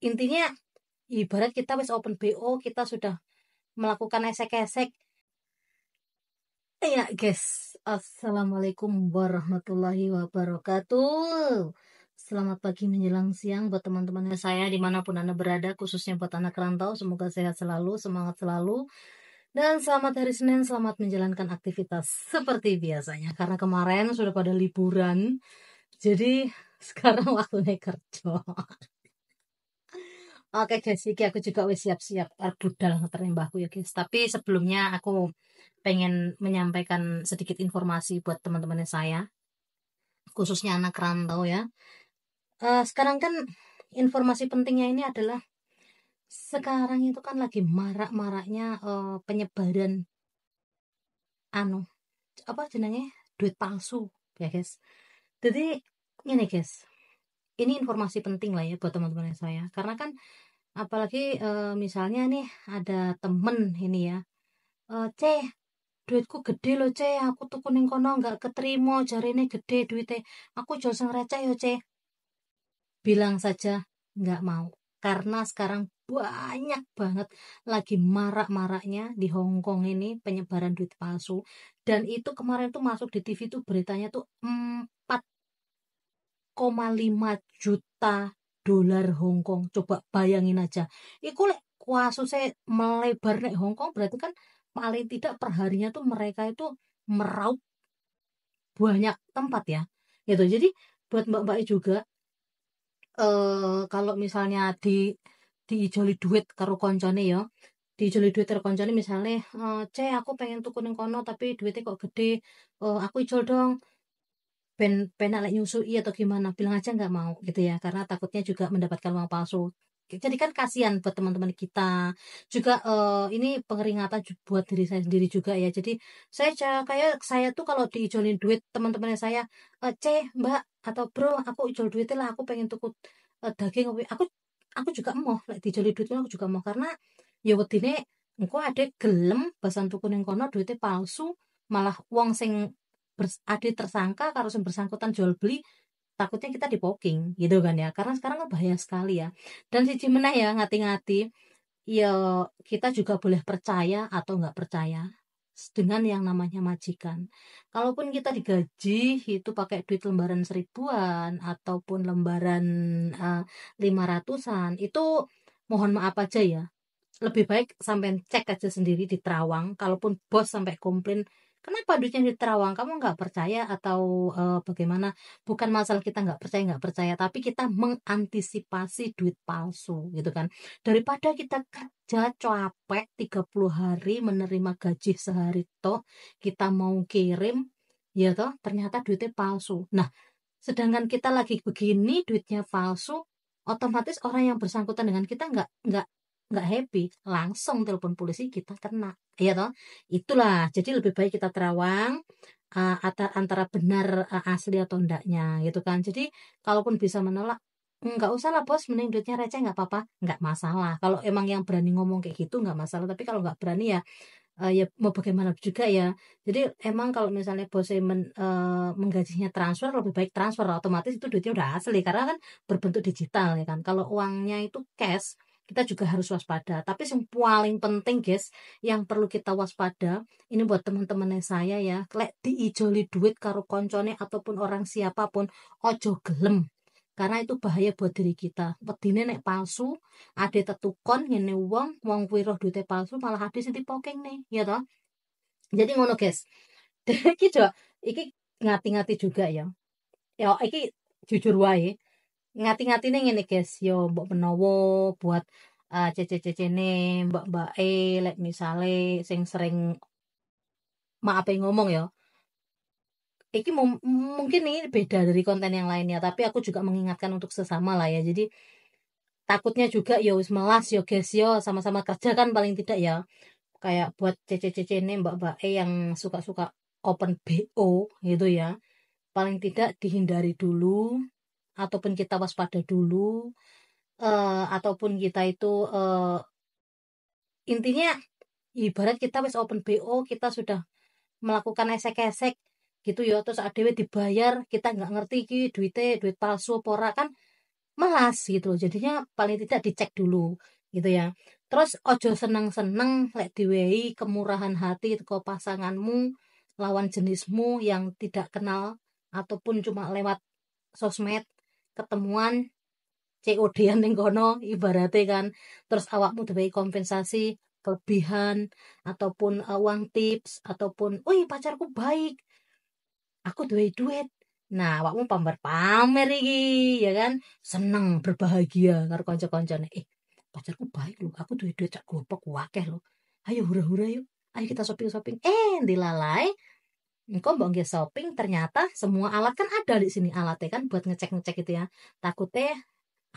intinya ibarat kita wis open BO kita sudah melakukan esek-esek ya guys assalamualaikum warahmatullahi wabarakatuh Selamat pagi menjelang siang buat teman teman saya dimanapun Anda berada, khususnya buat anak rantau. Semoga sehat selalu, semangat selalu. Dan selamat hari Senin, selamat menjalankan aktivitas seperti biasanya. Karena kemarin sudah pada liburan, jadi sekarang waktunya kerja. Oke guys, ini aku juga wis siap-siap eh, budal ngeterin mbahku ya guys. Tapi sebelumnya aku pengen menyampaikan sedikit informasi buat teman teman saya. Khususnya anak rantau ya. Uh, sekarang kan informasi pentingnya ini adalah sekarang itu kan lagi marak-maraknya uh, penyebaran anu apa jenenge duit palsu ya guys. Jadi ini guys, ini informasi penting lah ya buat teman-teman saya karena kan apalagi e, misalnya nih ada temen ini ya e, ceh duitku gede loh ceh aku tuh kuning kono nggak keterima cari ini gede duitnya aku jual receh yo ceh bilang saja nggak mau karena sekarang banyak banget lagi marak-maraknya di Hong Kong ini penyebaran duit palsu dan itu kemarin tuh masuk di TV tuh beritanya tuh hmm, juta dolar Hongkong. Coba bayangin aja. Iku lek kuasuse melebar nek Hongkong berarti kan paling tidak perharinya tuh mereka itu meraup banyak tempat ya. Gitu. Jadi buat mbak-mbak juga eh kalau misalnya di diijoli duit karo koncone ya diijoli duit karo koncone misalnya uh, eh, C aku pengen tukunin kono tapi duitnya kok gede uh, aku ijol dong pen penak like nyusui iya atau gimana bilang aja nggak mau gitu ya karena takutnya juga mendapatkan uang palsu jadi kan kasihan buat teman-teman kita juga uh, ini pengeringatan buat diri saya sendiri juga ya jadi saya kayak saya tuh kalau diijolin duit teman teman saya e, ceh mbak atau bro aku ijol duitnya lah aku pengen tukut uh, daging aku aku juga mau like, dijoli duit aku juga mau karena ya buat ini engkau ada gelem basan tukun yang kono duitnya palsu malah uang sing ada tersangka kalau bersangkutan jual beli takutnya kita dipoking gitu kan ya karena sekarang nggak kan bahaya sekali ya dan si Cimena ya ngati-ngati ya kita juga boleh percaya atau nggak percaya dengan yang namanya majikan. Kalaupun kita digaji itu pakai duit lembaran seribuan ataupun lembaran eh, lima uh, ratusan itu mohon maaf aja ya. Lebih baik sampai cek aja sendiri di Terawang. Kalaupun bos sampai komplain Kenapa duitnya di Terawang? Kamu nggak percaya atau e, bagaimana? Bukan masalah kita nggak percaya nggak percaya, tapi kita mengantisipasi duit palsu gitu kan. Daripada kita kerja capek 30 hari menerima gaji sehari toh, kita mau kirim ya toh ternyata duitnya palsu. Nah, sedangkan kita lagi begini duitnya palsu, otomatis orang yang bersangkutan dengan kita nggak nggak nggak happy langsung telepon polisi kita kena ya toh itulah jadi lebih baik kita terawang uh, antara benar uh, asli atau enggaknya gitu kan jadi kalaupun bisa menolak nggak usah lah bos mending duitnya receh nggak apa-apa nggak masalah kalau emang yang berani ngomong kayak gitu nggak masalah tapi kalau nggak berani ya uh, ya mau bagaimana juga ya jadi emang kalau misalnya bosnya men, uh, menggajinya transfer lebih baik transfer otomatis itu duitnya udah asli karena kan berbentuk digital ya kan kalau uangnya itu cash kita juga harus waspada. Tapi yang paling penting guys, yang perlu kita waspada, ini buat teman teman saya ya, lek diijoli duit karo koncone ataupun orang siapapun, ojo gelem. Karena itu bahaya buat diri kita. Pedine nek palsu, ade tetukon ngene wong, wong kuwi roh duite palsu malah ade sing poking nih, ya toh. Jadi ngono guys. iki iki ngati-ngati juga ya. Ya iki jujur wae ngati-ngati nih ini guys yo mbok menowo buat uh, eh, cece-cece nih mbak mbak e like misale sing sering maaf ngomong ya Iki mungkin ini beda dari konten yang lainnya, tapi aku juga mengingatkan untuk sesama lah ya. Jadi takutnya juga yo wis melas yo guys yo sama-sama kerja kan paling tidak ya. Kayak buat cece-cece ini mbak-mbak e yang suka-suka open BO gitu ya. Paling tidak dihindari dulu ataupun kita waspada dulu uh, ataupun kita itu uh, intinya ibarat kita wis open bo kita sudah melakukan esek-esek gitu ya terus ada dibayar kita nggak ngerti ki duitnya duit palsu pora kan malas gitu loh jadinya paling tidak dicek dulu gitu ya terus ojo seneng-seneng lek diwei kemurahan hati ke pasanganmu lawan jenismu yang tidak kenal ataupun cuma lewat sosmed ketemuan cod yang ning kono ibaratnya kan terus awakmu diberi kompensasi kelebihan ataupun eh, uang tips ataupun wih pacarku baik aku dua duit nah awakmu pamer pamer iki ya kan senang, berbahagia karo konco kancane eh pacarku baik loh aku dua duit cak gopok wakeh loh ayo hura-hura yuk ayo kita shopping-shopping eh dilalai engkau mau nggih shopping ternyata semua alat kan ada di sini alatnya kan buat ngecek-ngecek gitu ya takutnya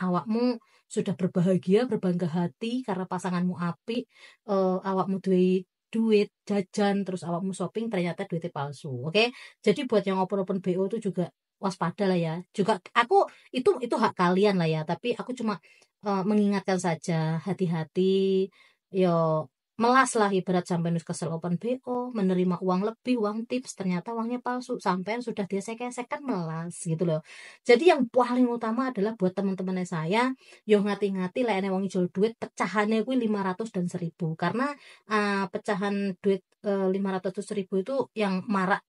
awakmu sudah berbahagia berbangga hati karena pasanganmu api uh, eh, awakmu duit duit jajan terus awakmu shopping ternyata duitnya palsu oke okay? jadi buat yang open-open BO itu juga waspada lah ya juga aku itu itu hak kalian lah ya tapi aku cuma uh, mengingatkan saja hati-hati yo melas lah ibarat sampai kesel open BO menerima uang lebih uang tips ternyata uangnya palsu sampai sudah dia esek kan melas gitu loh jadi yang paling utama adalah buat teman-teman saya yo ngati-ngati lah enak uang jual duit pecahannya gue ratus dan seribu karena uh, pecahan duit eh, lima ratus seribu itu yang marak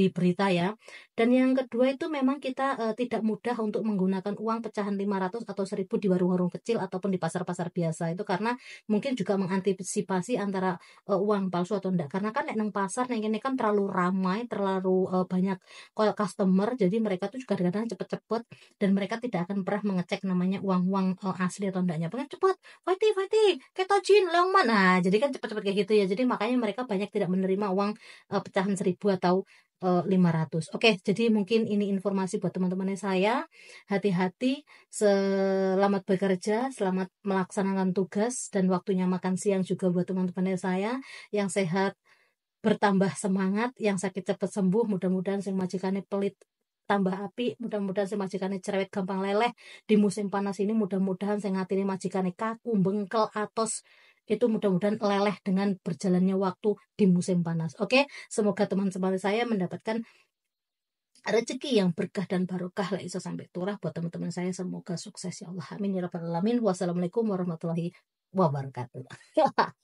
di berita ya. Dan yang kedua itu memang kita e, tidak mudah untuk menggunakan uang pecahan 500 atau 1000 di warung-warung kecil ataupun di pasar-pasar biasa itu karena mungkin juga mengantisipasi antara e, uang palsu atau enggak. Karena kan neng pasar yang ini kan terlalu ramai, terlalu e, banyak kalau customer jadi mereka tuh juga kadang-kadang cepet-cepet dan mereka tidak akan pernah mengecek namanya uang-uang e, asli atau enggaknya. Pengen cepet, fighting, fighting, ketojin, long mana nah, jadi kan cepet-cepet kayak gitu ya. Jadi makanya mereka banyak tidak menerima uang e, pecahan 1000 atau 500. Eh, Oke, jadi mungkin ini informasi buat teman teman saya. Hati-hati, selamat bekerja, selamat melaksanakan tugas dan waktunya makan siang juga buat teman teman saya yang sehat bertambah semangat, yang sakit cepat sembuh, mudah-mudahan sing majikannya pelit tambah api, mudah-mudahan sing majikannya cerewet gampang leleh di musim panas ini mudah-mudahan sing ngatine majikane kaku, bengkel, atos itu mudah-mudahan leleh dengan berjalannya waktu di musim panas. Oke, semoga teman-teman saya mendapatkan rezeki yang berkah dan barokah lah iso sampai turah buat teman-teman saya semoga sukses ya Allah amin ya rabbal alamin wassalamualaikum warahmatullahi wabarakatuh